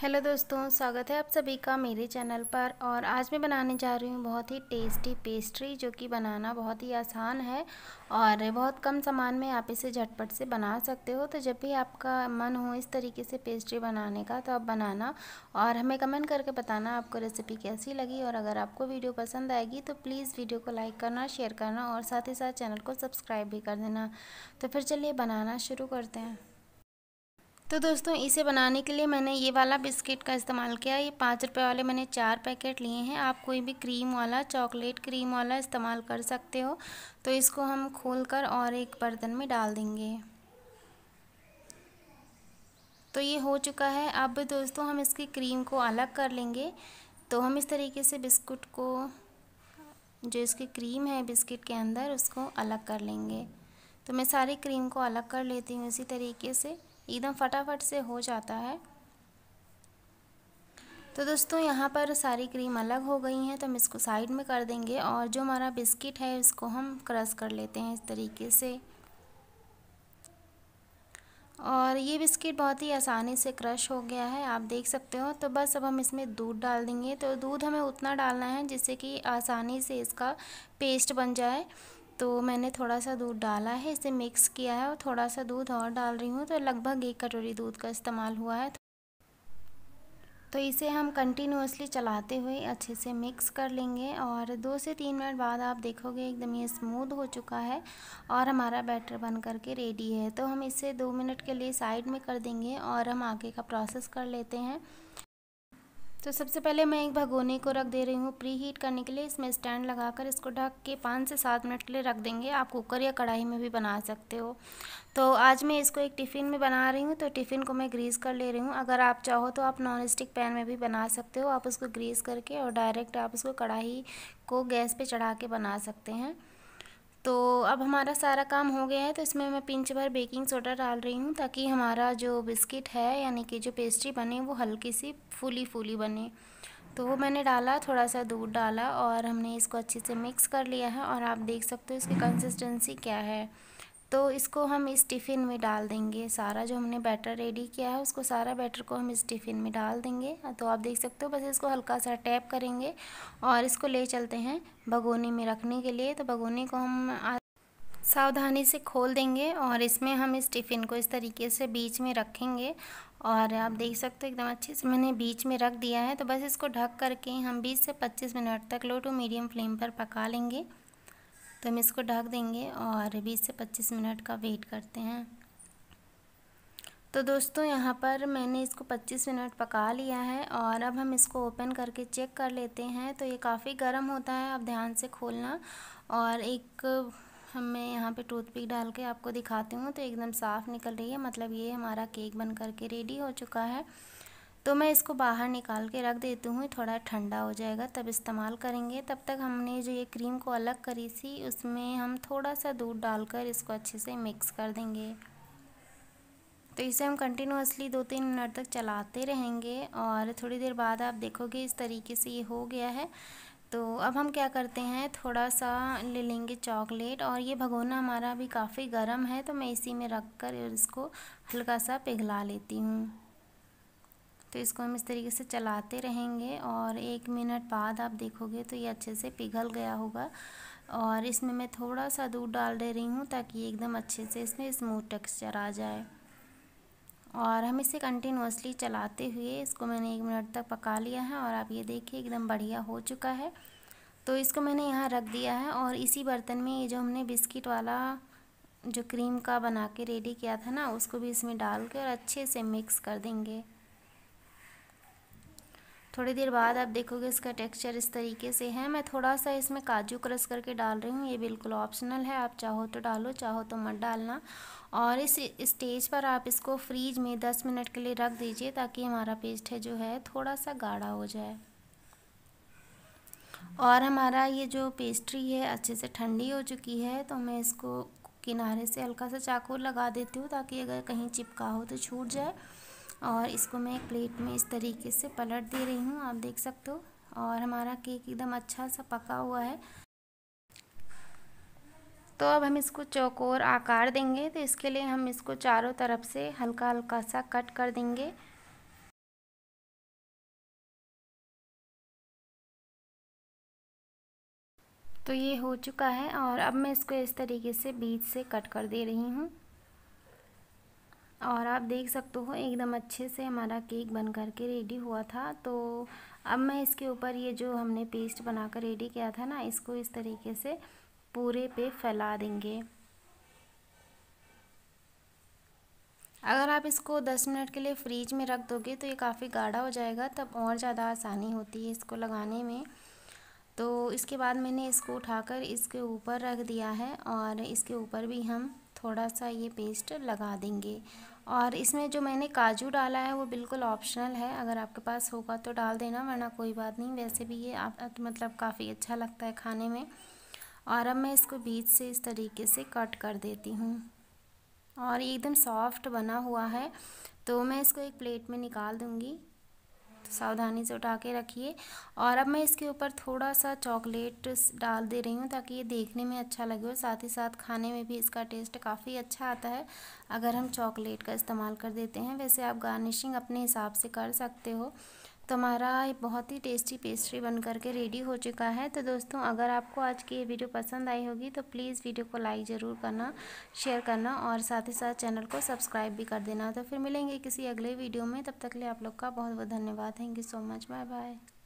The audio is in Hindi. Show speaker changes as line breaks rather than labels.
हेलो दोस्तों स्वागत है आप सभी का मेरे चैनल पर और आज मैं बनाने जा रही हूँ बहुत ही टेस्टी पेस्ट्री जो कि बनाना बहुत ही आसान है और बहुत कम सामान में आप इसे झटपट से बना सकते हो तो जब भी आपका मन हो इस तरीके से पेस्ट्री बनाने का तो आप बनाना और हमें कमेंट करके बताना आपको रेसिपी कैसी लगी और अगर आपको वीडियो पसंद आएगी तो प्लीज़ वीडियो को लाइक करना शेयर करना और साथ ही साथ चैनल को सब्सक्राइब भी कर देना तो फिर चलिए बनाना शुरू करते हैं तो दोस्तों इसे बनाने के लिए मैंने ये वाला बिस्किट का इस्तेमाल किया ये पाँच रुपये वाले मैंने चार पैकेट लिए हैं आप कोई भी क्रीम वाला चॉकलेट क्रीम वाला इस्तेमाल कर सकते हो तो इसको हम खोल कर और एक बर्तन में डाल देंगे तो ये हो चुका है अब दोस्तों हम इसकी क्रीम को अलग कर लेंगे तो हम इस तरीके से बिस्कुट को जो इसकी क्रीम है बिस्किट के अंदर उसको अलग कर लेंगे तो मैं सारी क्रीम को अलग कर लेती हूँ इसी तरीके से एकदम फटाफट से हो जाता है तो दोस्तों यहाँ पर सारी क्रीम अलग हो गई हैं तो हम इसको साइड में कर देंगे और जो हमारा बिस्किट है इसको हम क्रश कर लेते हैं इस तरीके से और ये बिस्किट बहुत ही आसानी से क्रश हो गया है आप देख सकते हो तो बस अब हम इसमें दूध डाल देंगे तो दूध हमें उतना डालना है जिससे कि आसानी से इसका पेस्ट बन जाए तो मैंने थोड़ा सा दूध डाला है इसे मिक्स किया है और थोड़ा सा दूध और डाल रही हूँ तो लगभग एक कटोरी दूध का इस्तेमाल हुआ है तो इसे हम कंटिन्यूसली चलाते हुए अच्छे से मिक्स कर लेंगे और दो से तीन मिनट बाद आप देखोगे एकदम ये स्मूथ हो चुका है और हमारा बैटर बन करके रेडी है तो हम इसे दो मिनट के लिए साइड में कर देंगे और हम आगे का प्रोसेस कर लेते हैं तो सबसे पहले मैं एक भगोने को रख दे रही हूँ प्री हीट करने के लिए इसमें स्टैंड लगाकर इसको ढक के पाँच से सात मिनट के लिए रख देंगे आप कुकर या कढ़ाई में भी बना सकते हो तो आज मैं इसको एक टिफ़िन में बना रही हूँ तो टिफ़िन को मैं ग्रीस कर ले रही हूँ अगर आप चाहो तो आप नॉन स्टिक पैन में भी बना सकते हो आप उसको ग्रीस करके और डायरेक्ट आप उसको कढ़ाई को गैस पर चढ़ा के बना सकते हैं तो अब हमारा सारा काम हो गया है तो इसमें मैं पिंच भर बेकिंग सोडा डाल रही हूँ ताकि हमारा जो बिस्किट है यानी कि जो पेस्ट्री बने वो हल्की सी फूली फूली बने तो वो मैंने डाला थोड़ा सा दूध डाला और हमने इसको अच्छे से मिक्स कर लिया है और आप देख सकते हो इसकी कंसिस्टेंसी क्या है तो इसको हम इस टिफ़िन में डाल देंगे सारा जो हमने बैटर रेडी किया है उसको सारा बैटर को हम इस टिफ़िन में डाल देंगे तो आप देख सकते हो बस इसको हल्का सा टैप करेंगे और इसको ले चलते हैं भगोने में रखने के लिए तो भगोने को हम सावधानी से खोल देंगे और इसमें हम इस टिफ़िन को इस तरीके से बीच में रखेंगे और आप देख सकते हो एकदम अच्छे से मैंने बीच में रख दिया है तो बस इसको ढक करके हम 20 से 25 मिनट तक लो टू मीडियम फ्लेम पर पका लेंगे तो हम इसको ढक देंगे और बीस से पच्चीस मिनट का वेट करते हैं तो दोस्तों यहाँ पर मैंने इसको 25 मिनट पका लिया है और अब हम इसको ओपन करके चेक कर लेते हैं तो ये काफ़ी गर्म होता है आप ध्यान से खोलना और एक मैं यहाँ पे टूथपिक डाल के आपको दिखाती हूँ तो एकदम साफ़ निकल रही है मतलब ये हमारा केक बन करके रेडी हो चुका है तो मैं इसको बाहर निकाल के रख देती हूँ थोड़ा ठंडा हो जाएगा तब इस्तेमाल करेंगे तब तक हमने जो ये क्रीम को अलग करी थी उसमें हम थोड़ा सा दूध डालकर इसको अच्छे से मिक्स कर देंगे तो इसे हम कंटिन्यूसली दो तीन मिनट तक चलाते रहेंगे और थोड़ी देर बाद आप देखोगे इस तरीके से ये हो गया है तो अब हम क्या करते हैं थोड़ा सा ले लेंगे चॉकलेट और ये भगोना हमारा अभी काफ़ी गर्म है तो मैं इसी में रख कर इसको हल्का सा पिघला लेती हूँ तो इसको हम इस तरीके से चलाते रहेंगे और एक मिनट बाद आप देखोगे तो ये अच्छे से पिघल गया होगा और इसमें मैं थोड़ा सा दूध डाल दे रही हूँ ताकि एकदम अच्छे से इसमें स्मूथ टेक्सचर आ जाए और हम इसे कंटिन्यूसली चलाते हुए इसको मैंने एक मिनट तक पका लिया है और आप ये देखिए एकदम बढ़िया हो चुका है तो इसको मैंने यहाँ रख दिया है और इसी बर्तन में ये जो हमने बिस्किट वाला जो क्रीम का बना के रेडी किया था ना उसको भी इसमें डाल के और अच्छे से मिक्स कर देंगे थोड़ी देर बाद आप देखोगे इसका टेक्सचर इस तरीके से है मैं थोड़ा सा इसमें काजू क्रश करके डाल रही हूँ ये बिल्कुल ऑप्शनल है आप चाहो तो डालो चाहो तो मत डालना और इस स्टेज पर आप इसको फ्रीज में दस मिनट के लिए रख दीजिए ताकि हमारा पेस्ट है जो है थोड़ा सा गाढ़ा हो जाए और हमारा ये जो पेस्ट्री है अच्छे से ठंडी हो चुकी है तो मैं इसको किनारे से हल्का सा चाकू लगा देती हूँ ताकि अगर कहीं चिपका हो तो छूट जाए और इसको मैं एक प्लेट में इस तरीके से पलट दे रही हूँ आप देख सकते हो और हमारा केक एकदम अच्छा सा पका हुआ है तो अब हम इसको चौकोर आकार देंगे तो इसके लिए हम इसको चारों तरफ से हल्का हल्का सा कट कर देंगे तो ये हो चुका है और अब मैं इसको इस तरीके से बीच से कट कर दे रही हूँ और आप देख सकते हो एकदम अच्छे से हमारा केक बन कर के रेडी हुआ था तो अब मैं इसके ऊपर ये जो हमने पेस्ट बना कर रेडी किया था ना इसको इस तरीके से पूरे पे फैला देंगे अगर आप इसको दस मिनट के लिए फ्रीज में रख दोगे तो ये काफ़ी गाढ़ा हो जाएगा तब और ज़्यादा आसानी होती है इसको लगाने में तो इसके बाद मैंने इसको उठाकर इसके ऊपर रख दिया है और इसके ऊपर भी हम थोड़ा सा ये पेस्ट लगा देंगे और इसमें जो मैंने काजू डाला है वो बिल्कुल ऑप्शनल है अगर आपके पास होगा तो डाल देना वरना कोई बात नहीं वैसे भी ये आप तो मतलब काफ़ी अच्छा लगता है खाने में और अब मैं इसको बीच से इस तरीके से कट कर देती हूँ और एकदम सॉफ्ट बना हुआ है तो मैं इसको एक प्लेट में निकाल दूँगी सावधानी से उठा के रखिए और अब मैं इसके ऊपर थोड़ा सा चॉकलेट डाल दे रही हूँ ताकि ये देखने में अच्छा लगे और साथ ही साथ खाने में भी इसका टेस्ट काफ़ी अच्छा आता है अगर हम चॉकलेट का इस्तेमाल कर देते हैं वैसे आप गार्निशिंग अपने हिसाब से कर सकते हो तो हमारा बहुत ही टेस्टी पेस्ट्री बन करके रेडी हो चुका है तो दोस्तों अगर आपको आज की ये वीडियो पसंद आई होगी तो प्लीज़ वीडियो को लाइक ज़रूर करना शेयर करना और साथ ही साथ चैनल को सब्सक्राइब भी कर देना तो फिर मिलेंगे किसी अगले वीडियो में तब तक के लिए आप लोग का बहुत बहुत धन्यवाद thank you so much bye bye